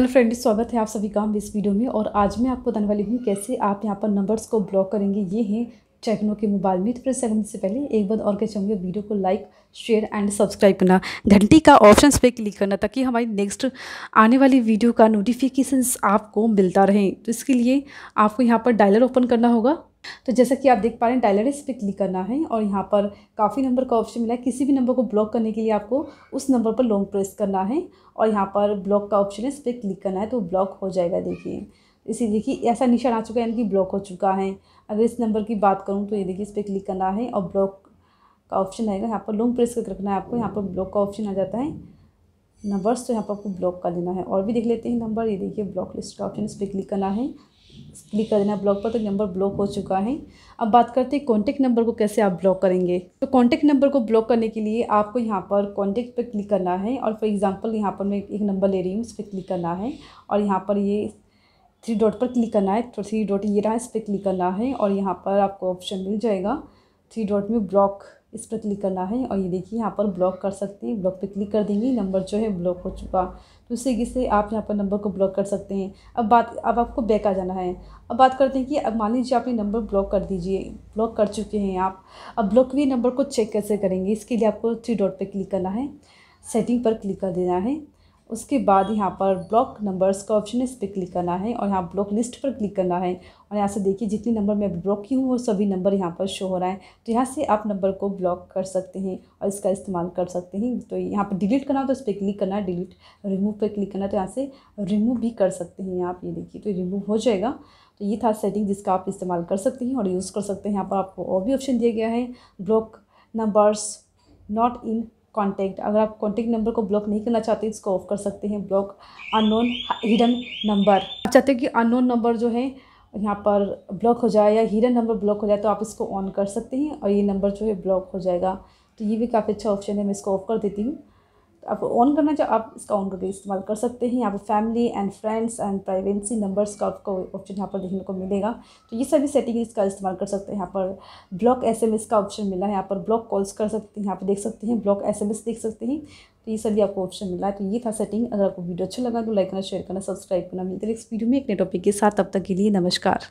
hello friend स्वागत है आप सभी का इस वीडियो में और आज मैं आपको बताने वाली हूँ कैसे आप यहाँ पर नंबर्स को ब्लॉक करेंगे ये हैं चैकनो के मोबाइल में तो फ्रेंड्स सेकंड से पहले एक बार और क्या चाहूँगी वीडियो को लाइक शेयर एंड सब्सक्राइब करना घंटी का ऑप्शन पे क्लिक करना ताकि हमारी नेक्स्ट आने वाली वीडियो का नोटिफिकेशन आपको मिलता रहे तो इसके लिए आपको यहाँ पर डायलर ओपन करना होगा तो जैसा कि आप देख पा रहे हैं डायलर इस पर क्लिक करना है और यहाँ पर काफ़ी नंबर का ऑप्शन मिला है किसी भी नंबर को ब्लॉक करने के लिए आपको उस नंबर पर लॉन्ग प्रेस करना है और यहाँ पर ब्लॉक का ऑप्शन है इस पर क्लिक करना है तो ब्लॉक हो जाएगा देखिए इसी देखिए ऐसा निशान आ चुका है यानी कि ब्लॉक हो चुका है अगर इस नंबर की बात करूँ तो ये देखिए इस पर क्लिक करना है और ब्लॉक का ऑप्शन आएगा यहाँ पर लॉन्ग प्रेस करके रखना है आपको यहाँ पर ब्लॉक का ऑप्शन आ जाता है नंबर्स तो यहाँ पर आपको ब्लॉक कर लेना है और भी देख लेते हैं नंबर ये देखिए ब्लॉक लिस्ट का ऑप्शन इस पर क्लिक करना है क्लिक कर देना ब्लॉक पर तो नंबर ब्लॉक हो चुका है अब बात करते हैं कॉन्टैक्ट नंबर को कैसे आप ब्लॉक करेंगे तो कॉन्टैक्ट नंबर को ब्लॉक करने के लिए आपको यहाँ पर कॉन्टैक्ट पर क्लिक करना है और फॉर एग्जांपल यहाँ पर मैं एक नंबर ले रही हूँ उस पर क्लिक करना है और यहाँ पर ये थ्री डॉट पर क्लिक करना है थ्री डॉट ये रहा है इस पर क्लिक करना है और यहाँ पर आपको ऑप्शन मिल जाएगा थ्री डॉट में ब्लॉक इस पर क्लिक करना है और ये देखिए यहाँ पर ब्लॉक कर सकते हैं ब्लॉक पे क्लिक कर देंगे नंबर जो है ब्लॉक हो चुका तो स्विगी से आप यहाँ पर नंबर को ब्लॉक कर सकते हैं अब बात अब आपको बैक आ जाना है अब बात करते हैं कि अब मान लीजिए आपने नंबर ब्लॉक कर दीजिए ब्लॉक कर चुके हैं आप अब ब्लॉक हुए नंबर को चेक कैसे करेंगे इसके लिए आपको थ्री डॉट पर क्लिक करना है सेटिंग पर क्लिक कर देना है उसके बाद यहाँ पर ब्लॉक नंबर्स का ऑप्शन है इस पर क्लिक करना है और यहाँ ब्लॉक लिस्ट पर क्लिक करना है और यहाँ से देखिए जितने नंबर मैं ब्लॉक की हूँ वो सभी नंबर यहाँ पर शो हो रहा है तो यहाँ से आप नंबर को ब्लॉक कर सकते हैं और इसका इस्तेमाल कर सकते हैं तो यहाँ पर डिलीट करना हो तो इस पर क्लिक करना है डिलीट रिमूव पर क्लिक करना है तो यहाँ से रिमूव भी कर सकते हैं आप ये देखिए तो रिमूव हो जाएगा तो ये था सेटिंग जिसका आप इस्तेमाल कर सकते हैं और यूज़ कर सकते हैं यहाँ पर आपको और भी ऑप्शन दिया गया है block numbers not in contact अगर आप कॉन्टैक्ट नंबर को ब्लॉक नहीं करना चाहते इसको ऑफ कर सकते हैं ब्लॉक अननोन हिडन नंबर आप चाहते हैं कि अननोन नंबर जो है यहाँ पर ब्लॉक हो जाए या हिडन नंबर ब्लॉक हो जाए तो आप इसको ऑन कर सकते हैं और ये नंबर जो है ब्लॉक हो जाएगा तो ये भी काफ़ी अच्छा ऑप्शन है मैं इसको ऑफ कर देती हूँ तो आप ऑन करना चाहो आप इसका ऑन करके इस्तेमाल कर सकते हैं यहाँ पर family and friends and privacy numbers का आपको ऑप्शन यहाँ पर देखने को मिलेगा तो ये सभी सेटिंग इसका इस्तेमाल कर सकते हैं यहाँ पर ब्लॉक एस का ऑप्शन मिला है यहाँ पर ब्लॉक कॉल्स कर सकते हैं यहाँ पर देख सकते हैं ब्लॉक एस देख सकते हैं तो ये सभी आपको ऑप्शन मिला है तो ये था सेटिंग अगर आपको वीडियो अच्छा लगा तो लाइक करना शेयर करना सब्सक्राइब करना मिलते हैं नेक्स्ट वीडियो में एक नए टॉपिक के साथ तब तक के लिए नमस्कार